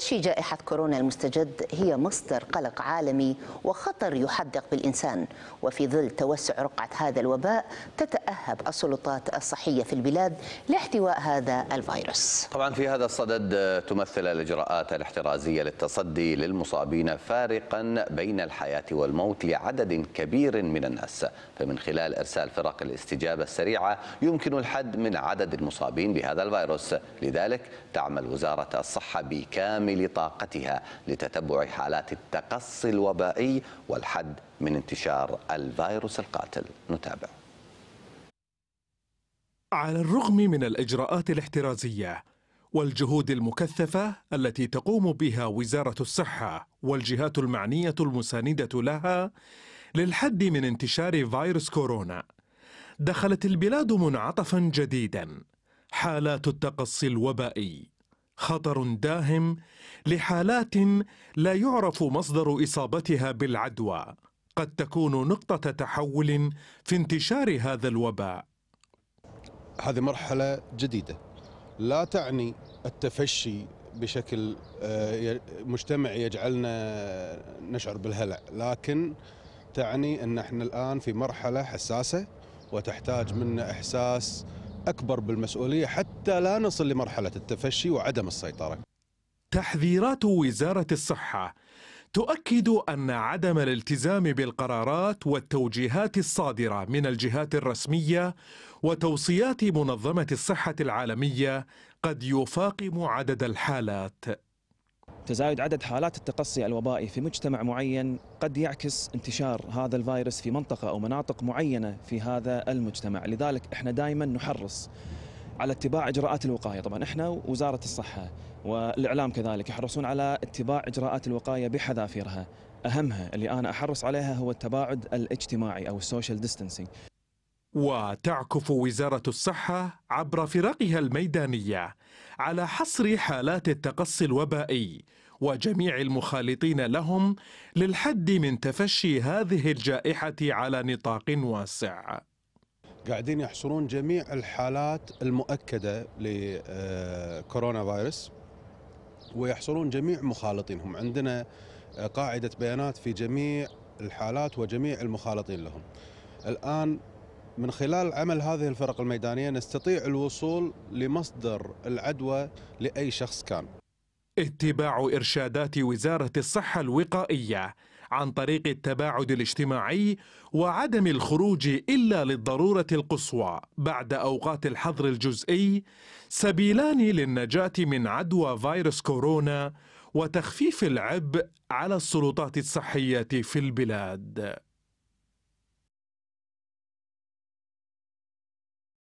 تفشي جائحة كورونا المستجد هي مصدر قلق عالمي وخطر يحدق بالإنسان وفي ظل توسع رقعة هذا الوباء تتأهب السلطات الصحية في البلاد لاحتواء هذا الفيروس طبعا في هذا الصدد آه، تمثل الإجراءات الاحترازية للتصدي للمصابين فارقا بين الحياة والموت لعدد كبير من الناس فمن خلال إرسال فرق الاستجابة السريعة يمكن الحد من عدد المصابين بهذا الفيروس لذلك تعمل وزارة الصحة بكامل كامل طاقتها لتتبع حالات التقصي الوبائي والحد من انتشار الفيروس القاتل نتابع على الرغم من الإجراءات الاحترازية والجهود المكثفة التي تقوم بها وزارة الصحة والجهات المعنية المساندة لها للحد من انتشار فيروس كورونا دخلت البلاد منعطفا جديدا حالات التقصي الوبائي خطر داهم لحالات لا يعرف مصدر اصابتها بالعدوى قد تكون نقطه تحول في انتشار هذا الوباء هذه مرحله جديده لا تعني التفشي بشكل آه، مجتمعي يجعلنا نشعر بالهلع لكن تعني ان احنا الان في مرحله حساسه وتحتاج منا احساس أكبر بالمسؤولية حتى لا نصل لمرحلة التفشي وعدم السيطرة تحذيرات وزارة الصحة تؤكد أن عدم الالتزام بالقرارات والتوجيهات الصادرة من الجهات الرسمية وتوصيات منظمة الصحة العالمية قد يفاقم عدد الحالات تزايد عدد حالات التقصي الوبائي في مجتمع معين قد يعكس انتشار هذا الفيروس في منطقة أو مناطق معينة في هذا المجتمع لذلك احنا دائما نحرص على اتباع إجراءات الوقاية طبعا احنا وزارة الصحة والإعلام كذلك يحرصون على اتباع إجراءات الوقاية بحذافيرها أهمها اللي أنا أحرص عليها هو التباعد الاجتماعي أو السوشيال ديستنسينج وتعكف وزارة الصحة عبر فرقها الميدانية على حصر حالات التقصي الوبائي وجميع المخالطين لهم للحد من تفشي هذه الجائحة على نطاق واسع قاعدين يحصرون جميع الحالات المؤكدة لكورونا فيروس ويحصرون جميع مخالطينهم عندنا قاعدة بيانات في جميع الحالات وجميع المخالطين لهم الآن من خلال عمل هذه الفرق الميدانية نستطيع الوصول لمصدر العدوى لأي شخص كان اتباع إرشادات وزارة الصحة الوقائية عن طريق التباعد الاجتماعي وعدم الخروج إلا للضرورة القصوى بعد أوقات الحظر الجزئي سبيلان للنجاة من عدوى فيروس كورونا وتخفيف العبء على السلطات الصحية في البلاد